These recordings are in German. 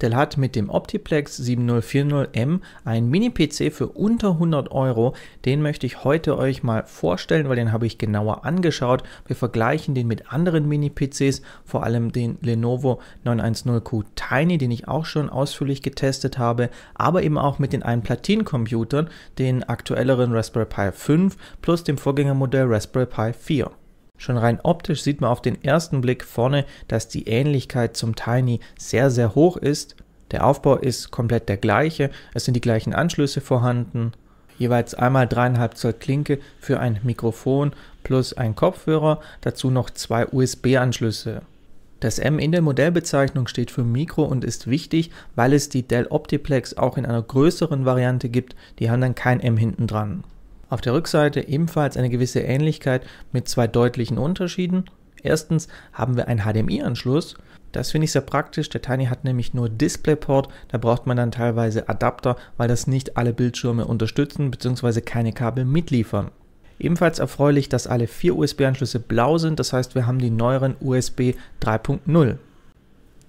Dell hat mit dem Optiplex 7040M einen Mini-PC für unter 100 Euro. Den möchte ich heute euch mal vorstellen, weil den habe ich genauer angeschaut. Wir vergleichen den mit anderen Mini-PCs, vor allem den Lenovo 910Q Tiny, den ich auch schon ausführlich getestet habe, aber eben auch mit den einen Platin-Computern, den aktuelleren Raspberry Pi 5 plus dem Vorgängermodell Raspberry Pi 4. Schon rein optisch sieht man auf den ersten Blick vorne, dass die Ähnlichkeit zum Tiny sehr, sehr hoch ist. Der Aufbau ist komplett der gleiche, es sind die gleichen Anschlüsse vorhanden, jeweils einmal 3,5 Zoll Klinke für ein Mikrofon plus ein Kopfhörer, dazu noch zwei USB-Anschlüsse. Das M in der Modellbezeichnung steht für Mikro und ist wichtig, weil es die Dell Optiplex auch in einer größeren Variante gibt, die haben dann kein M hinten dran. Auf der Rückseite ebenfalls eine gewisse Ähnlichkeit mit zwei deutlichen Unterschieden. Erstens haben wir einen HDMI-Anschluss. Das finde ich sehr praktisch. Der Tiny hat nämlich nur DisplayPort. Da braucht man dann teilweise Adapter, weil das nicht alle Bildschirme unterstützen bzw. keine Kabel mitliefern. Ebenfalls erfreulich, dass alle vier USB-Anschlüsse blau sind. Das heißt, wir haben die neueren USB 3.0.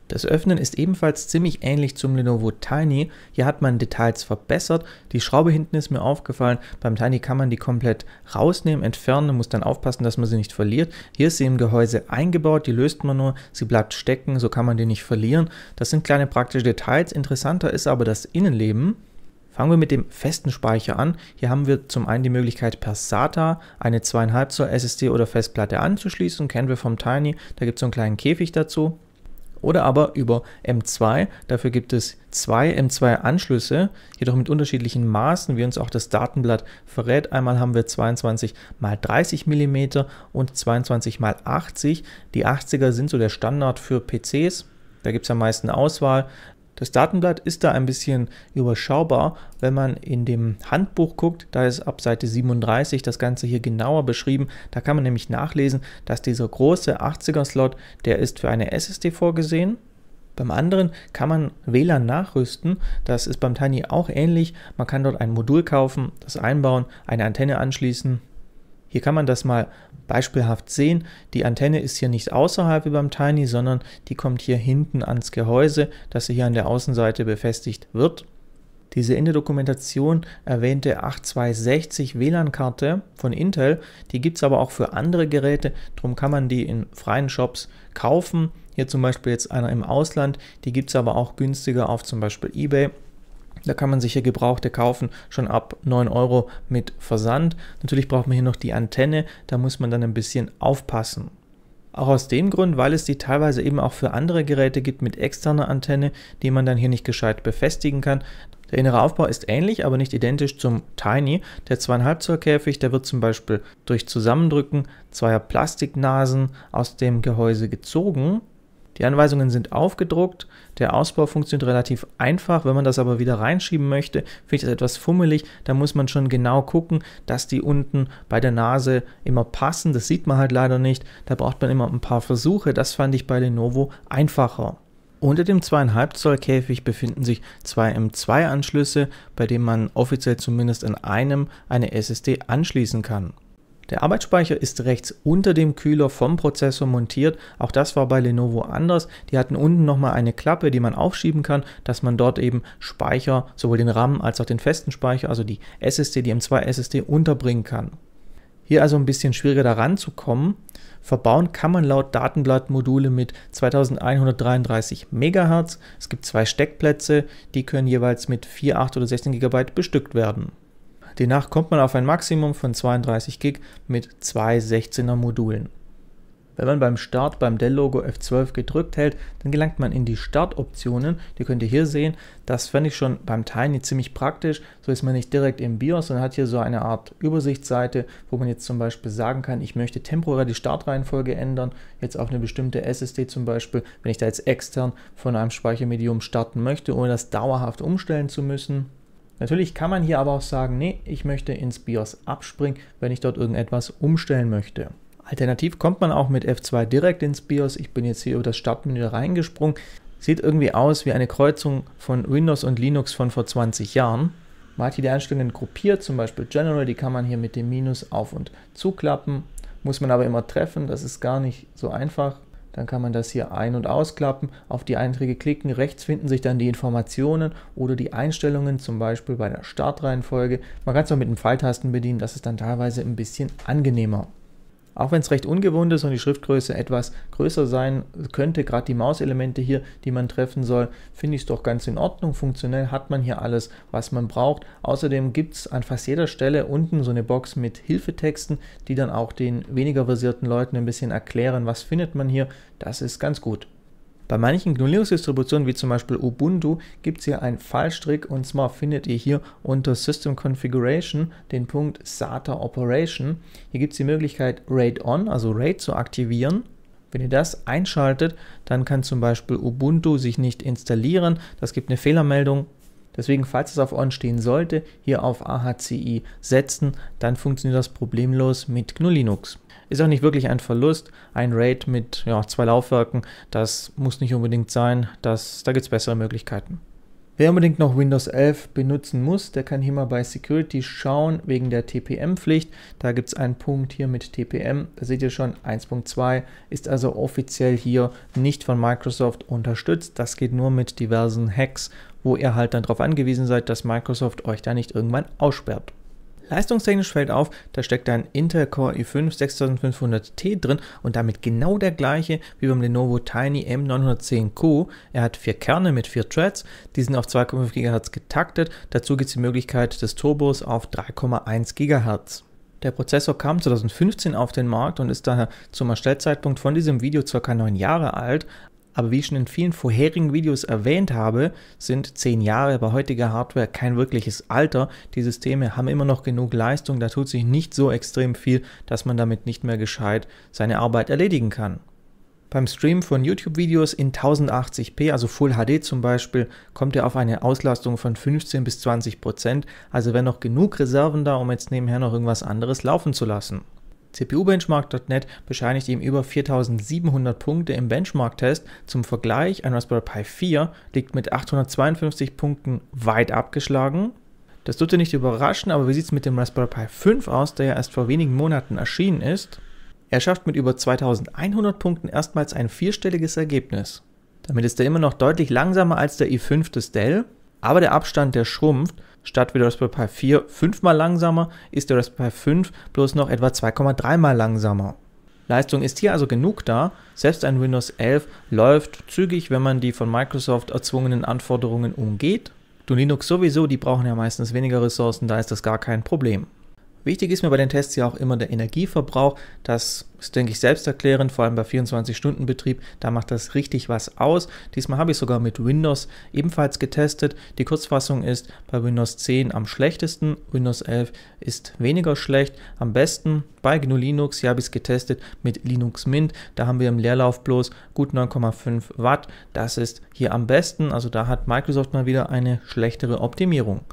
Das Öffnen ist ebenfalls ziemlich ähnlich zum Lenovo Tiny. Hier hat man Details verbessert. Die Schraube hinten ist mir aufgefallen. Beim Tiny kann man die komplett rausnehmen, entfernen, muss dann aufpassen, dass man sie nicht verliert. Hier ist sie im Gehäuse eingebaut, die löst man nur, sie bleibt stecken, so kann man die nicht verlieren. Das sind kleine praktische Details. Interessanter ist aber das Innenleben. Fangen wir mit dem festen Speicher an. Hier haben wir zum einen die Möglichkeit per SATA eine 2,5 Zoll SSD oder Festplatte anzuschließen, kennen wir vom Tiny, da gibt es so einen kleinen Käfig dazu oder aber über M2. Dafür gibt es zwei M2-Anschlüsse, jedoch mit unterschiedlichen Maßen, wie uns auch das Datenblatt verrät. Einmal haben wir 22 x 30 mm und 22 x 80. Die 80er sind so der Standard für PCs. Da gibt es am meisten Auswahl. Das Datenblatt ist da ein bisschen überschaubar. Wenn man in dem Handbuch guckt, da ist ab Seite 37 das Ganze hier genauer beschrieben. Da kann man nämlich nachlesen, dass dieser große 80er-Slot, der ist für eine SSD vorgesehen. Beim anderen kann man WLAN nachrüsten. Das ist beim Tiny auch ähnlich. Man kann dort ein Modul kaufen, das einbauen, eine Antenne anschließen hier kann man das mal beispielhaft sehen. Die Antenne ist hier nicht außerhalb wie beim Tiny, sondern die kommt hier hinten ans Gehäuse, dass sie hier an der Außenseite befestigt wird. Diese in der Dokumentation erwähnte 8260 WLAN-Karte von Intel, die gibt es aber auch für andere Geräte, darum kann man die in freien Shops kaufen. Hier zum Beispiel jetzt einer im Ausland, die gibt es aber auch günstiger auf zum Beispiel eBay da kann man sich hier Gebrauchte kaufen, schon ab 9 Euro mit Versand. Natürlich braucht man hier noch die Antenne, da muss man dann ein bisschen aufpassen. Auch aus dem Grund, weil es die teilweise eben auch für andere Geräte gibt mit externer Antenne, die man dann hier nicht gescheit befestigen kann. Der innere Aufbau ist ähnlich, aber nicht identisch zum Tiny. Der 2,5 Zoll Käfig, der wird zum Beispiel durch Zusammendrücken zweier Plastiknasen aus dem Gehäuse gezogen die Anweisungen sind aufgedruckt, der Ausbau funktioniert relativ einfach. Wenn man das aber wieder reinschieben möchte, finde ich das etwas fummelig. Da muss man schon genau gucken, dass die unten bei der Nase immer passen. Das sieht man halt leider nicht. Da braucht man immer ein paar Versuche. Das fand ich bei Lenovo einfacher. Unter dem 2,5 Zoll Käfig befinden sich zwei M2-Anschlüsse, bei denen man offiziell zumindest an einem eine SSD anschließen kann. Der Arbeitsspeicher ist rechts unter dem Kühler vom Prozessor montiert. Auch das war bei Lenovo anders. Die hatten unten nochmal eine Klappe, die man aufschieben kann, dass man dort eben Speicher, sowohl den RAM als auch den festen Speicher, also die SSD, die M2 SSD unterbringen kann. Hier also ein bisschen schwieriger daran zu kommen. Verbauen kann man laut Datenblatt Module mit 2133 MHz. Es gibt zwei Steckplätze, die können jeweils mit 4, 8 oder 16 GB bestückt werden. Danach kommt man auf ein Maximum von 32 Gig mit zwei 16er Modulen. Wenn man beim Start beim Dell-Logo F12 gedrückt hält, dann gelangt man in die Startoptionen. Die könnt ihr hier sehen. Das fände ich schon beim Tiny ziemlich praktisch. So ist man nicht direkt im BIOS, sondern hat hier so eine Art Übersichtsseite, wo man jetzt zum Beispiel sagen kann, ich möchte temporär die Startreihenfolge ändern, jetzt auf eine bestimmte SSD zum Beispiel, wenn ich da jetzt extern von einem Speichermedium starten möchte, ohne das dauerhaft umstellen zu müssen. Natürlich kann man hier aber auch sagen, nee, ich möchte ins BIOS abspringen, wenn ich dort irgendetwas umstellen möchte. Alternativ kommt man auch mit F2 direkt ins BIOS. Ich bin jetzt hier über das Startmenü reingesprungen. Sieht irgendwie aus wie eine Kreuzung von Windows und Linux von vor 20 Jahren. Man hat hier die Einstellungen gruppiert, zum Beispiel General, die kann man hier mit dem Minus auf und zuklappen. Muss man aber immer treffen, das ist gar nicht so einfach. Dann kann man das hier ein- und ausklappen, auf die Einträge klicken. Rechts finden sich dann die Informationen oder die Einstellungen, zum Beispiel bei der Startreihenfolge. Man kann es auch mit dem Pfeiltasten bedienen, das ist dann teilweise ein bisschen angenehmer. Auch wenn es recht ungewohnt ist und die Schriftgröße etwas größer sein könnte, gerade die Mauselemente hier, die man treffen soll, finde ich es doch ganz in Ordnung. Funktionell hat man hier alles, was man braucht. Außerdem gibt es an fast jeder Stelle unten so eine Box mit Hilfetexten, die dann auch den weniger versierten Leuten ein bisschen erklären, was findet man hier. Das ist ganz gut. Bei manchen GNU-Linux-Distributionen, wie zum Beispiel Ubuntu, gibt es hier einen Fallstrick und zwar findet ihr hier unter System Configuration den Punkt SATA Operation. Hier gibt es die Möglichkeit RAID ON, also RAID zu aktivieren. Wenn ihr das einschaltet, dann kann zum Beispiel Ubuntu sich nicht installieren. Das gibt eine Fehlermeldung. Deswegen, falls es auf On stehen sollte, hier auf AHCI setzen, dann funktioniert das problemlos mit GNU Linux. Ist auch nicht wirklich ein Verlust. Ein Raid mit ja, zwei Laufwerken, das muss nicht unbedingt sein. Das, da gibt es bessere Möglichkeiten. Wer unbedingt noch Windows 11 benutzen muss, der kann hier mal bei Security schauen wegen der TPM-Pflicht. Da gibt es einen Punkt hier mit TPM. Da seht ihr schon, 1.2 ist also offiziell hier nicht von Microsoft unterstützt. Das geht nur mit diversen Hacks, wo ihr halt dann darauf angewiesen seid, dass Microsoft euch da nicht irgendwann aussperrt. Leistungstechnisch fällt auf, da steckt ein Intel Core i5 6500T drin und damit genau der gleiche wie beim Lenovo Tiny M910 q Er hat vier Kerne mit vier Threads, die sind auf 2,5 GHz getaktet, dazu gibt es die Möglichkeit des Turbos auf 3,1 GHz. Der Prozessor kam 2015 auf den Markt und ist daher zum Erstellzeitpunkt von diesem Video ca. 9 Jahre alt, aber wie ich schon in vielen vorherigen Videos erwähnt habe, sind 10 Jahre bei heutiger Hardware kein wirkliches Alter. Die Systeme haben immer noch genug Leistung, da tut sich nicht so extrem viel, dass man damit nicht mehr gescheit seine Arbeit erledigen kann. Beim Stream von YouTube-Videos in 1080p, also Full HD zum Beispiel, kommt er auf eine Auslastung von 15 bis 20 Prozent, also wenn noch genug Reserven da, um jetzt nebenher noch irgendwas anderes laufen zu lassen. CPU-Benchmark.net bescheinigt ihm über 4700 Punkte im Benchmark-Test. Zum Vergleich, ein Raspberry Pi 4 liegt mit 852 Punkten weit abgeschlagen. Das dürfte nicht überraschen, aber wie sieht es mit dem Raspberry Pi 5 aus, der ja erst vor wenigen Monaten erschienen ist? Er schafft mit über 2100 Punkten erstmals ein vierstelliges Ergebnis. Damit ist er immer noch deutlich langsamer als der i5 des Dell, aber der Abstand, der schrumpft, statt wie der Raspberry Pi 4 fünfmal langsamer, ist der Raspberry Pi 5 bloß noch etwa 2,3 mal langsamer. Leistung ist hier also genug da, selbst ein Windows 11 läuft zügig, wenn man die von Microsoft erzwungenen Anforderungen umgeht. Du Linux sowieso, die brauchen ja meistens weniger Ressourcen, da ist das gar kein Problem. Wichtig ist mir bei den Tests ja auch immer der Energieverbrauch. Das ist, denke ich, selbsterklärend, vor allem bei 24-Stunden-Betrieb. Da macht das richtig was aus. Diesmal habe ich sogar mit Windows ebenfalls getestet. Die Kurzfassung ist bei Windows 10 am schlechtesten, Windows 11 ist weniger schlecht. Am besten bei GNU Linux, hier habe ich es getestet mit Linux Mint. Da haben wir im Leerlauf bloß gut 9,5 Watt. Das ist hier am besten. Also da hat Microsoft mal wieder eine schlechtere Optimierung.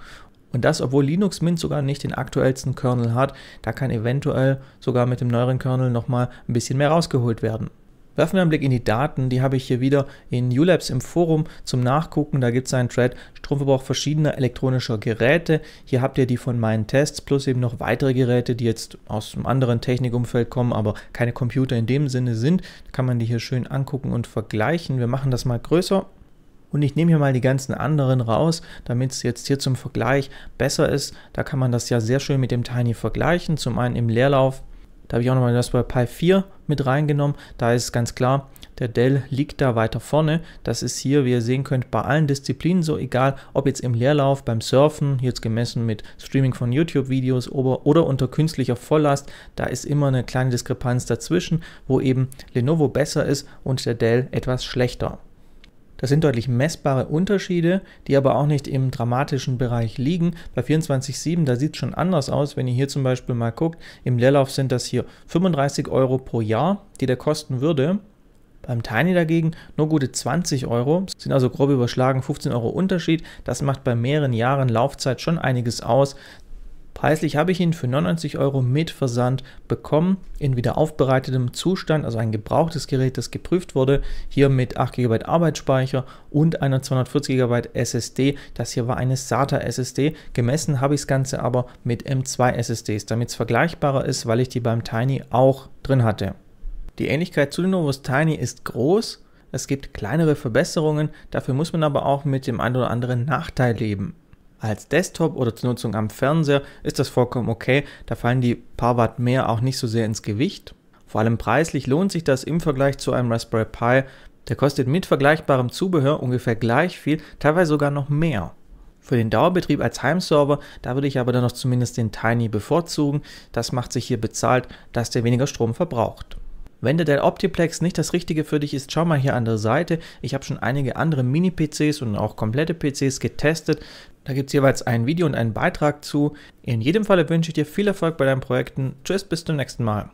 Und das, obwohl Linux Mint sogar nicht den aktuellsten Kernel hat, da kann eventuell sogar mit dem neueren Kernel nochmal ein bisschen mehr rausgeholt werden. Werfen wir einen Blick in die Daten, die habe ich hier wieder in ULabs im Forum zum Nachgucken. Da gibt es einen Thread Stromverbrauch verschiedener elektronischer Geräte. Hier habt ihr die von meinen Tests plus eben noch weitere Geräte, die jetzt aus einem anderen Technikumfeld kommen, aber keine Computer in dem Sinne sind. Da kann man die hier schön angucken und vergleichen. Wir machen das mal größer und ich nehme hier mal die ganzen anderen raus, damit es jetzt hier zum Vergleich besser ist. Da kann man das ja sehr schön mit dem Tiny vergleichen. Zum einen im Leerlauf, da habe ich auch nochmal das bei Pi 4 mit reingenommen. Da ist ganz klar, der Dell liegt da weiter vorne. Das ist hier, wie ihr sehen könnt, bei allen Disziplinen so, egal ob jetzt im Leerlauf, beim Surfen, jetzt gemessen mit Streaming von YouTube-Videos oder unter künstlicher Volllast, da ist immer eine kleine Diskrepanz dazwischen, wo eben Lenovo besser ist und der Dell etwas schlechter. Das sind deutlich messbare Unterschiede, die aber auch nicht im dramatischen Bereich liegen. Bei 24,7, da sieht es schon anders aus. Wenn ihr hier zum Beispiel mal guckt, im Leerlauf sind das hier 35 Euro pro Jahr, die der kosten würde. Beim Tiny dagegen nur gute 20 Euro, sind also grob überschlagen 15 Euro Unterschied. Das macht bei mehreren Jahren Laufzeit schon einiges aus. Preislich habe ich ihn für 99 Euro mit Versand bekommen, in wieder aufbereitetem Zustand, also ein gebrauchtes Gerät, das geprüft wurde, hier mit 8 GB Arbeitsspeicher und einer 240 GB SSD. Das hier war eine SATA SSD. Gemessen habe ich das Ganze aber mit M2 SSDs, damit es vergleichbarer ist, weil ich die beim Tiny auch drin hatte. Die Ähnlichkeit zu Lenovo's Tiny ist groß. Es gibt kleinere Verbesserungen, dafür muss man aber auch mit dem einen oder anderen Nachteil leben als Desktop oder zur Nutzung am Fernseher ist das vollkommen okay. Da fallen die paar Watt mehr auch nicht so sehr ins Gewicht. Vor allem preislich lohnt sich das im Vergleich zu einem Raspberry Pi. Der kostet mit vergleichbarem Zubehör ungefähr gleich viel, teilweise sogar noch mehr. Für den Dauerbetrieb als Heimserver, da würde ich aber dann noch zumindest den Tiny bevorzugen. Das macht sich hier bezahlt, dass der weniger Strom verbraucht. Wenn der Dell Optiplex nicht das Richtige für dich ist, schau mal hier an der Seite. Ich habe schon einige andere Mini-PCs und auch komplette PCs getestet. Da gibt es jeweils ein Video und einen Beitrag zu. In jedem Falle wünsche ich dir viel Erfolg bei deinen Projekten. Tschüss, bis zum nächsten Mal.